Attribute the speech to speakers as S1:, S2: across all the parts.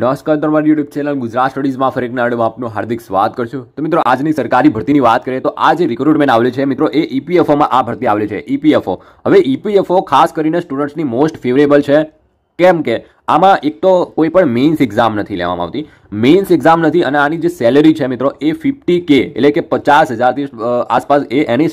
S1: નમસ્કાર તમારી YouTube channel Gujarat સ્ટડીઝમાં ફરી નાડમાં આપનું હાર્દિક સ્વાગત કરશું તો મિત્રો આજની સરકારી ભરતીની વાત કરીએ તો આ જે રિક્રુટમેન્ટ આવેલી છે મિત્રો એ ઈપીએફઓમાં આ ભરતી આવેલી છે ઈપીએફઓ હવે ઈપીએફઓ ખાસ કરીને સ્ટુડન્ટ્સની મોસ્ટ ફેવરેબલ છે કેમ કે આમાં એક તો કોઈ પણ મેન્સ એક્ઝામ નથી લેવામાં આવતી મેન્સ એક્ઝામ નથી અને આની જે સેલેરી છે મિત્રો એ ફિફ્ટી કે એટલે કે પચાસ હજારથી આસપાસ એ એની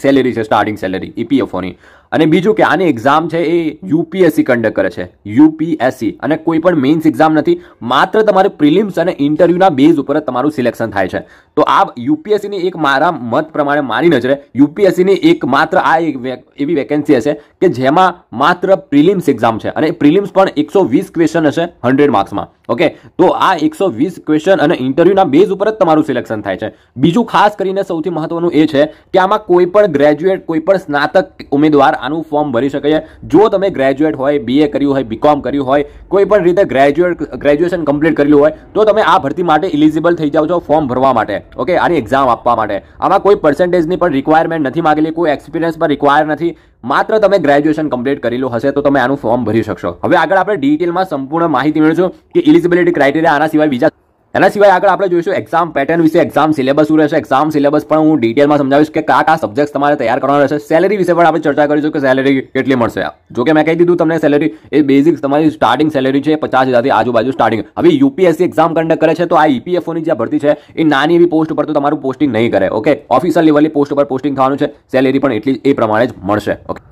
S1: સેલેરી છે સ્ટાર્ટિંગ સેલેરી ઈપીએફઓની અને બીજું કે આની એક્ઝામ છે એ યુપીએસસી કન્ડક્ટ કરે છે યુપીએસસી અને કોઈ પણ મેઇન્સ એક્ઝામ નથી માત્ર તમારે પ્રિલિમ્સ અને ઇન્ટરવ્યૂના બેઝ ઉપર જ તમારું સિલેક્શન થાય છે તો આ યુપીએસસીની એક મારા મત પ્રમાણે મારી નજરે યુપીએસસીની એક માત્ર આ એક એવી વેકેન્સી હશે કે જેમાં માત્ર પ્રિલિમ્સ એક્ઝામ છે અને પ્રિલિમ્સ પણ એકસો વીસ ક્વેશ્ચન હશે હંડ્રેડ માર્ક્સમાં ઓકે તો આ એકસો વીસ ક્વેશ્ચન અને ઇન્ટરવ્યૂના બેઝ ઉપર જ તમારું સિલેક્શન થાય છે બીજું ખાસ કરીને સૌથી મહત્વનું એ છે કે આમાં કોઈ પણ ગ્રેજ્યુએટ કોઈ પણ સ્નાતક ઉમેદવાર આનું ફોર્મ ભરી શકે છે જો તમે ગ્રેજ્યુએટ હોય બીએ કર્યું હોય બીકોમ કર્યું હોય કોઈ પણ રીતે ગ્રેજ્યુએટ ગ્રેજ્યુએશન કમ્પ્લીટ કરેલું હોય તો તમે આ ભરતી માટે ઇલિજિબલ થઈ જાઓ છો ફોર્મ ભરવા માટે ઓકે આની એક્ઝામ આપવા માટે આમાં કોઈ પર્સન્ટેજની પણ રિક્વાયરમેન્ટ નથી માગેલી કોઈ એક્સપિરિયન્સ પણ રિક્વાયર નથી માત્ર તમે ગ્રેજ્યુએશન કમ્પ્લીટ કરેલું હશે તો તમે આનું ફોર્મ ભરી શકશો હવે આગળ આપણે ડિટેલમાં સંપૂર્ણ માહિતી મેળવીશું કે ઇલિજિબિલિટી ક્રાઇટેરિયા આના સિવાય બીજા અને આસીવાય આગળ આપણે જોઇશું एग्जाम પેટર્ન વિશે एग्जाम સિલેબસ શું રહેશે एग्जाम સિલેબસ પર હું ડિટેલમાં સમજાવીશ કે કયા કયા સબ્જેક્ટ તમારે તૈયાર કરવાના રહેશે સેલેરી વિશે પણ આપણે ચર્ચા કરીજો કે સેલેરી કેટલી મળશે આપ જો કે મેં કહી દીધું તમને સેલેરી એ બેઝિક તમારી સ્ટાર્ટિંગ સેલેરી છે 50000 થી આજુબાજુ સ્ટાર્ટિંગ હવે યુપીએસસી एग्जाम કંડક કરે છે તો આ ઇપીએફઓ ની જે ભરતી છે એ નાની એબી પોસ્ટ પર તો તમારું પોસ્ટીંગ નહીં કરે ઓકે ઓફિશર લેવલ ની પોસ્ટ પર પોસ્ટીંગ થવાનું છે સેલેરી પણ એટલી એ પ્રમાણે જ મળશે ઓકે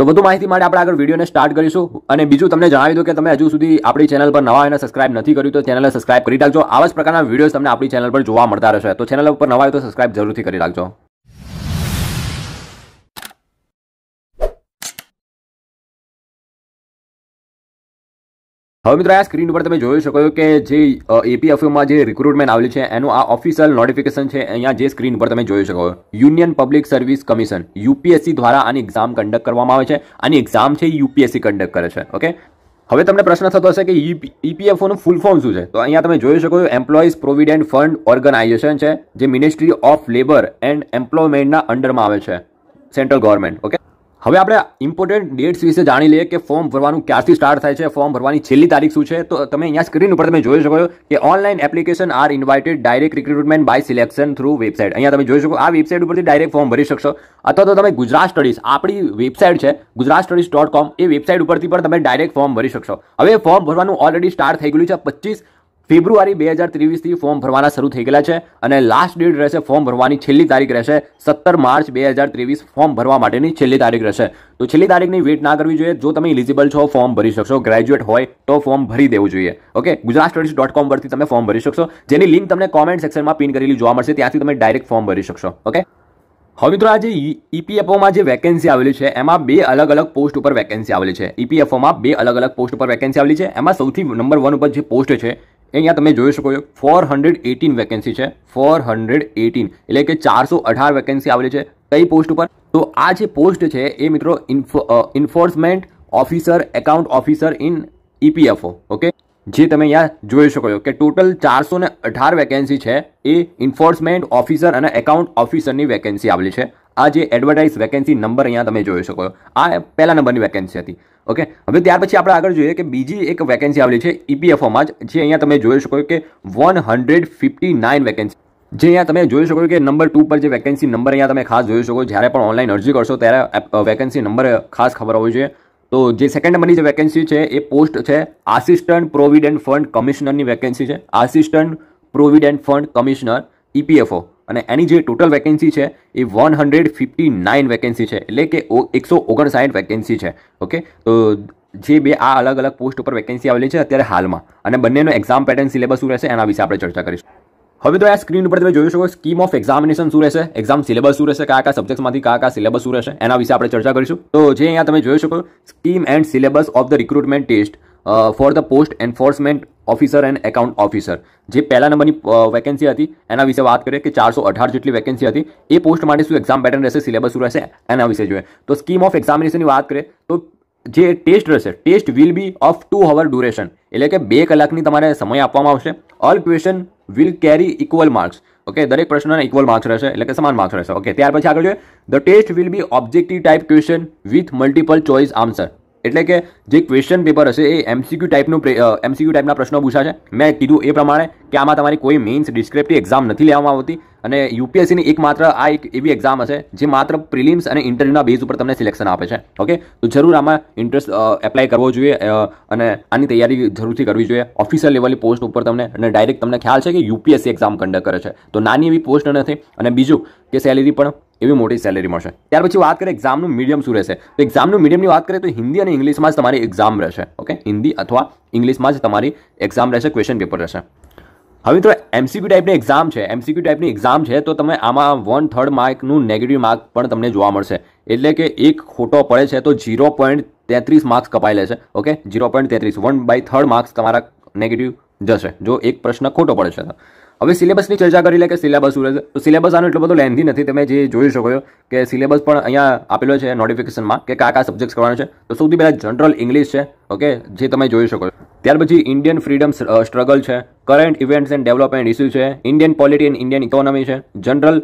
S1: તો વધુ માહિતી માટે આપણે આગળ વિડીયોને સ્ટાર્ટ કરીશું અને બીજું તમને જણાવી દઉં કે તમે હજુ સુધી આપણી ચેનલ પર નવા અને સબસ્ક્રાઇબ નથી કર્યું તો ચેનલને સબસ્ક્રાઇબ કરી રાખજો આવા જ પ્રકારના વિડીયો તમને આપણી ચેનલ પર જોવા મળતા રહેશે તો ચેનલ પર નવા હોય તો સબસ્ક્રાઇબ જરૂરથી કરી રાખજો હવે મિત્રો આ સ્ક્રીન ઉપર તમે જોઈ શકો છો કે જે એપીએફયુમાં જે રિક્રુટમેન્ટ આવેલી છે એનું આ ઓફિશિયલ નોટિફિકેશન છે અહીંયા જે સ્ક્રીન ઉપર તમે જોઈ શકો Union Public Service Commission UPSC દ્વારા આની એક્ઝામ કન્ડક્ટ કરવામાં આવે છે આની એક્ઝામ છે યુપીએસસી કન્ડક્ટ કરે છે ઓકે હવે તમને પ્રશ્ન થતો હશે કે ઈપીએફઓનું ફૂલ ફોર્મ શું છે તો અહીંયા તમે જોઈ શકો છો એમ્પ્લોઈઝ પ્રોવિડન્ટ ફંડ ઓર્ગનાઇઝેશન છે જે મિનિસ્ટ્રી ઓફ લેબર એન્ડ એમ્પ્લોયમેન્ટના અંડરમાં આવે છે સેન્ટ્રલ ગવર્મેન્ટ ઓકે હવે આપણે ઇમ્પોર્ટન્ટ ડેટ્સ વિશે જાણી લઈએ કે ફોર્મ ભરવાનું ક્યારથી સ્ટાર્ટ થાય છે ફોર્મ ભરવાની છેલ્લી તારીખ શું છે તો તમે અહીંયા સ્ક્રીન ઉપર તમે જોઈ શકો કે online application are invited direct recruitment by selection through website અહીંયા તમે જોઈ શકો આ વેબસાઇટ ઉપરથી ડાયરેક્ટ ફોર્મ ભરી શકશો અથવા તો તમે ગુજરાત સ્ટડીઝ આપણી વેબસાઇટ છે ગુજરાત સ્ટડીઝ ડોટ કોમ એ વેબસાઇટ ઉપરથી પણ તમે ડાયરેક્ટ ફોર્મ ભરી શકશો હવે ફોર્મ ભરવાનું ઓલરેડી સ્ટાર્ટ થઈ ગયું છે પચીસ ફેબ્રુઆરી બે હજાર ત્રેવીસથી ફોર્મ ભરવાના શરૂ થઈ ગયેલા છે અને લાસ્ટ ડેટ રહેશે ફોર્મ ભરવાની છેલ્લી તારીખ રહેશે સત્તર માર્ચ બે હજાર ત્રેવીસ ફોર્મ ભરવા માટેની છેલ્લી તારીખ રહેશે તો છેલ્લી તારીખની વેઇટ ના કરવી જોઈએ જો તમે ઇલિજિબલ છો ફોર્મ ભરી શકશો ગ્રેજ્યુએટ હોય તો ફોર્મ ભરી દેવું જોઈએ okay Gujarat studies dot com પરથી તમે ફોર્મ ભરી શકશો જેની લિંક તમને કોમેન્ટ સેક્શનમાં પિન કરેલી જોવા મળશે ત્યાંથી તમે ડાયરેક્ટ ફોર્મ ભરી શકશો ઓકે હવે મિત્રો આજે ઈપીએફઓમાં e- e જે વેકેન્સી આવેલી છે એમાં બે અલગ અલગ પોસ્ટ ઉપર વેકેન્સી આવેલી છે ઈપીએફઓમાં e બે અલગ અલગ પોસ્ટ ઉપર વેકેન્સી આવેલી છે એમાં સૌથી નંબર વન ઉપર જે પોસ્ટ છે અહીંયા તમે જોઈ શકો છો ફોર હંડ્રેડ એટીન વેકેન્સી છે ફોર હંડ્રેડ એટીન એટલે કે ચારસો અઢાર વેકેન્સી આવેલી છે કઈ પોસ્ટ ઉપર તો આ જે પોસ્ટ છે એ મિત્રો enforcement officer account officer in EPFO okay જે તમે અહીંયા જોઈ શકો છો કે ટોટલ ચારસો ને અઢાર વેકેન્સી છે એ ઇન્ફોર્સમેન્ટ ઓફિસર અને એકાઉન્ટ ઓફિસરની વેકેન્સી આવેલી છે આ જે એડવર્ટાઇઝ વેકેન્સી નંબર અહીંયા તમે જોઈ શકો આ પહેલા નંબરની વેકેન્સી હતી ઓકે હવે ત્યાર પછી આપણે આગળ જોઈએ કે બીજી એક વેકેન્સી આવેલી છે ઈપીએફઓમાં જ જે અહીંયા તમે જોઈ શકો કે one hundred fifty nine vacancy જે અહીંયા તમે જોઈ શકો કે નંબર ટુ પર જે વેકેન્સી નંબર અહીંયા તમે ખાસ જોઈ શકો જ્યારે પણ ઓનલાઈન અરજી કરશો ત્યારે વેકેન્સી નંબર ખાસ ખબર હોવી જોઈએ તો જે સેકન્ડ નંબરની જે વેકેન્સી છે એ પોસ્ટ છે આસિસ્ટન્ટ પ્રોવિડેન્ટ ફંડ કમિશનરની વેકેન્સી છે assistant provident fund commissioner EPFO અને એની જે ટોટલ વેકેન્સી છે એ one hundred fifty nine vacancy છે એટલે કે એકસો ઓગણસાઠ વેકેન્સી છે ઓકે તો જે બે આ અલગ અલગ પોસ્ટ ઉપર વેકેન્સી આવેલી છે અત્યારે હાલમાં અને બંનેનો એક્ઝામ પેટર્ન સિલેબસ શું રહેશે એના વિશે આપણે ચર્ચા કરીશું હવે તો આ સ્ક્રીન ઉપર તમે જોઈ શકો સ્કીમ ઓફ એક્ઝામિનેશન શું રહેશે એક્ઝામ સિલેબસ શું રહેશે કયા કયા સબ્જેક્ટમાંથી કયા કયા સિલેબસ શું રહેશે એના વિશે આપણે ચર્ચા કરીશું તો જે અહીંયા તમે જોઈ શકો scheme and syllabus of the recruitment test for the post enforcement officer and account officer જે પહેલા નંબરની વેકેન્સી હતી એના વિશે વાત કરીએ કે ચારસો અઢાર જેટલી વેકેન્સી હતી એ પોસ્ટ માટે શું એક્ઝામ પેટર્ન રહેશે સિલેબસ શું રહેશે એના વિશે જોઈએ તો સ્કીમ ઓફ એક્ઝામિનેશનની વાત કરીએ તો જે ટેસ્ટ રહેશે test will be of two hour duration એટલે કે બે કલાકની તમારે સમય આપવામાં આવશે all question will carry equal marks okay દરેક પ્રશ્નના ઇક્વલ માર્ક્સ રહેશે એટલે કે સમાન માર્ક્સ રહેશે ઓકે ત્યાર પછી આગળ જોઈએ the test will be objective type question with multiple choice answer એટલે કે જે ક્વેશ્ચન પેપર હશે એ એમસીક્યુ ટાઈપનું એમસીક્યુ ટાઈપના પ્રશ્નો પૂછાશે મેં કીધું એ પ્રમાણે કે આમાં તમારી કોઈ મેઇન્સ ડિસ્ક્રિપ્ટિવ એક્ઝામ નથી લેવામાં આવતી અને યુપીએસસીની એક માત્ર આ એક એવી એક્ઝામ હશે જે માત્ર પ્રિલિમ્સ અને ઇન્ટરવ્યૂના બેઝ ઉપર તમને સિલેક્શન આપે છે ઓકે તો જરૂર આમાં ઇન્ટરેસ્ટ એપ્લાય કરવો જોઈએ અને આની તૈયારી જરૂરથી કરવી જોઈએ ઓફિશિયલ લેવલની પોસ્ટ ઉપર તમને અને ડાયરેક્ટ તમને ખ્યાલ છે કે યુપીએસસી એક્ઝામ કન્ડક્ટ કરે છે તો નાની એવી પોસ્ટ નથી અને બીજું કે સેલેરી પણ એવી મોટી સેલેરી મળશે ત્યાર પછી વાત કરીએ એક્ઝામનું મીડિયમ શું રહેશે તો એક્ઝામનું મીડિયમની વાત કરીએ તો હિન્દી અને ઇંગ્લિશમાં જ તમારી એક્ઝામ રહેશે ઓકે હિન્દી અથવા ઇંગ્લિશમાં જ તમારી એક્ઝામ રહેશે ક્વેશ્ચન પેપર રહેશે હવે તો એમસીક્યુ ટાઈપની એક્ઝામ છે એમસીક્યુ ટાઈપની એક્ઝામ છે તો તમે આમાં વન થર્ડ માર્કનું નેગેટિવ માર્ક પણ તમને જોવા મળશે એટલે કે એક ખોટો પડે છે તો ઝીરો પોઈન્ટ તેત્રીસ માર્ક્સ કપાઈ લેશે ઓકે ઝીરો પોઈન્ટ તેત્રીસ વન બાય થર્ડ માર્ક્સ તમારા નેગેટિવ જશે જો એક પ્રશ્ન ખોટો પડે છે હવે સિલેબસની ચર્ચા કરી લે કે સિલેબસ શું રહેશે તો સિલેબસ આનો એટલો બધો લેન્થી નથી તમે જે જોઈ શકો છો કે સિલેબસ પણ અહીંયા આપેલો છે નોટિફિકેશનમાં કે કયા કયા સબ્જેક્ટ કરવાનો છે તો સૌથી પહેલાં જનરલ ઇંગ્લિશ છે ઓકે જે તમે જોઈ શકો છો ત્યાર પછી ઇન્ડિયન ફ્રીડમ સ્ટ્રગલ છે current events and development issue છે Indian polity and Indian economy છે જનરલ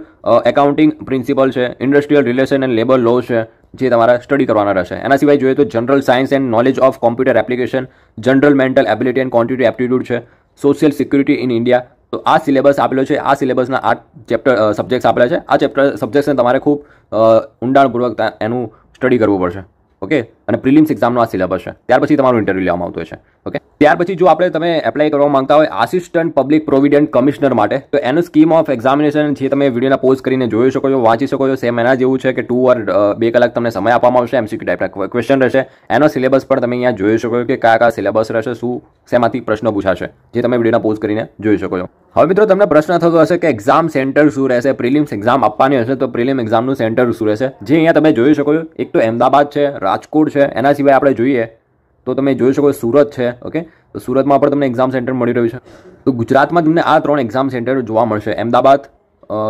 S1: એકાઉન્ટિંગ પ્રિન્સિપલ છે industrial relation and labour law છે જે તમારા સ્ટડી કરવાના રહેશે એના સિવાય જોઈએ તો general science and knowledge of computer application general mental ability and quantity aptitude છે સોશિયલ સિક્યુરિટી ઇન ઇન્ડિયા તો આ સિલેબસ આપેલો છે આ સિલેબસના આ ચેપ્ટર સબ્જેક્ટ્સ આપેલા છે આ ચેપ્ટર સબ્જેક્ટ્સને તમારે ખૂબ ઊંડાણપૂર્વક એનું સ્ટડી કરવું પડશે ઓકે અને પ્રિલિમ્સ એક્ઝામનો આ સિલેબસ છે ત્યાર પછી તમારું ઇન્ટરવ્યૂ લેવામાં આવતું છે ઓકે ત્યાર પછી જો આપણે તમે એપ્લાય કરવા માંગતા હોય આસિસ્ટન્ટ પબ્લિક પ્રોવિડન્ટ કમિશનર માટે તો એનું સ્કીમ ઓફ એક્ઝામિનેશન જે તમે વિડીયોના પોઝ કરીને જોઈ શકો છો વાંચી શકો છો સેમ એના જેવું છે કે ટુ ઓર બે કલાક તમને સમય આપવામાં આવશે એમસીક્યુ ટાઈપના ક્વેશ્ચન રહેશે એનો સિલેબસ પણ તમે અહીંયા જોઈ શકો છો કે કયા કયા સિલેબસ રહેશે શું શેમાંથી પ્રશ્નો પૂછાશે જે તમે વિડીયોના પોઝ કરીને જોઈ શકો છો હવે મિત્રો તમને પ્રશ્ન થતો હશે કે એક્ઝામ સેન્ટર શું રહેશે પ્રિલિમ્સ એક્ઝામ આપવાની હશે તો પ્રિલિમ એક્ઝામનું સેન્ટર શું રહેશે જે અહીંયા તમે જોઈ શકો છો એક તો અમદાવાદ છે રાજકોટ છે એના સિવાય આપણે જોઈએ તો તમે જોઈ શકો સુરત છે ઓકે તો સુરતમાં પણ તમને એક્ઝામ સેન્ટર મળી રહ્યું છે તો ગુજરાતમાં તમને આ ત્રણ એક્ઝામ સેન્ટર જોવા મળશે અમદાવાદ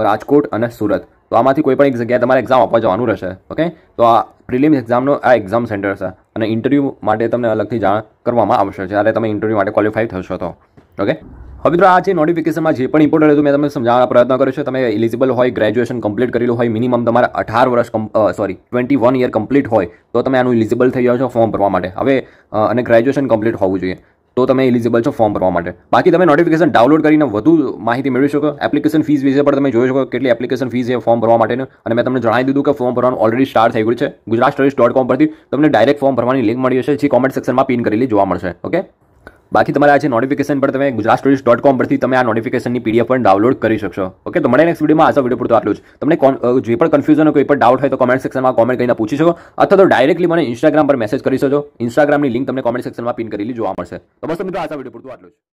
S1: રાજકોટ અને સુરત તો આમાંથી કોઈ પણ એક જગ્યાએ તમારે એક્ઝામ આપવા જવાનું રહેશે ઓકે તો આ પ્રિલિમ્સ એક્ઝામનો આ એક્ઝામ સેન્ટર છે અને ઇન્ટરવ્યૂ માટે તમને અલગથી જાણ કરવામાં આવશે જ્યારે તમે ઇન્ટરવ્યૂ માટે ક્વોલિફાય થશો તો ઓકે હવે મિત્રો આ છે નોટિફિકેશનમાં જે પણ ઇમ્પોર્ટન્ટ હતું મેં તમને સમજાવવાનો પ્રયત્ન કર્યો છે તમે એલિજિબલ હોય ગ્રેજ્યુએશન કમ્પ્લીટ કરેલું હોય મિનિમમ તમારે અઢાર વર્ષ sorry twenty one year complete હોય તો તમે આનું એલિજિબલ થઈ જાઓ છો ફોર્મ ભરવા માટે હવે અને ગ્રેજ્યુએશન કમ્પ્લીટ હોવું જોઈએ તો તમે એલિજિબલ છો ફોર્મ ભરવા માટે બાકી તમે નોટિફિકેશન ડાઉનલોડ કરીને વધુ માહિતી મેળવી શકો એપ્લિકેશન ફીસ વિશે પણ તમે જોઈ શકો કેટલી એપ્લિકેશન ફીસ છે ફોર્મ ભરવા માટેનું અને મેં તમને જણાવી દીધું કે ફોર્મ ભરવાનું ઓલરેડી સ્ટાર્ટ થઈ ગયું છે ગુજરાત સ્ટડીઝ ડોટ કોમ પરથી તમને ડાયરેક્ટ ફોર્મ ભરવાની લિંક મળી જશે જે કોમેન્ટ સેક્શનમાં પિન કરેલી જોવા મળશે ઓકે બાકી તમારે આ જે નોટિફિકેશન પર તમે ગુજરાત સ્ટોરીઝ ડોટ કોમ પરથી તમે આ નોટિફિકેશનની પીડીએફ પણ ડાઉનલોડ કરી શકશો ઓકે તો મને નેક્સ્ટ વિડીયોમાં આ વિડીયો પૂરતો આટલું જ તમને જે પણ કન્ફ્યુઝન કોઈ પણ ડાઉટ હોય તો કોમેન્ટ સેક્શનમાં કોમેન્ટ કરીને પૂછી શકો અથવા તો ડાયરેક્ટલી મને ઇન્સ્ટાગ્રામ પર મેસેજ કરી શકો ઇન્સ્ટાગ્રામની લિંક તમને કોમેન્ટ સેક્શનમાં પિન કરી જોવા મળશે તો બસ મિત્રો આ વિડીયો પૂરતું આટલું જ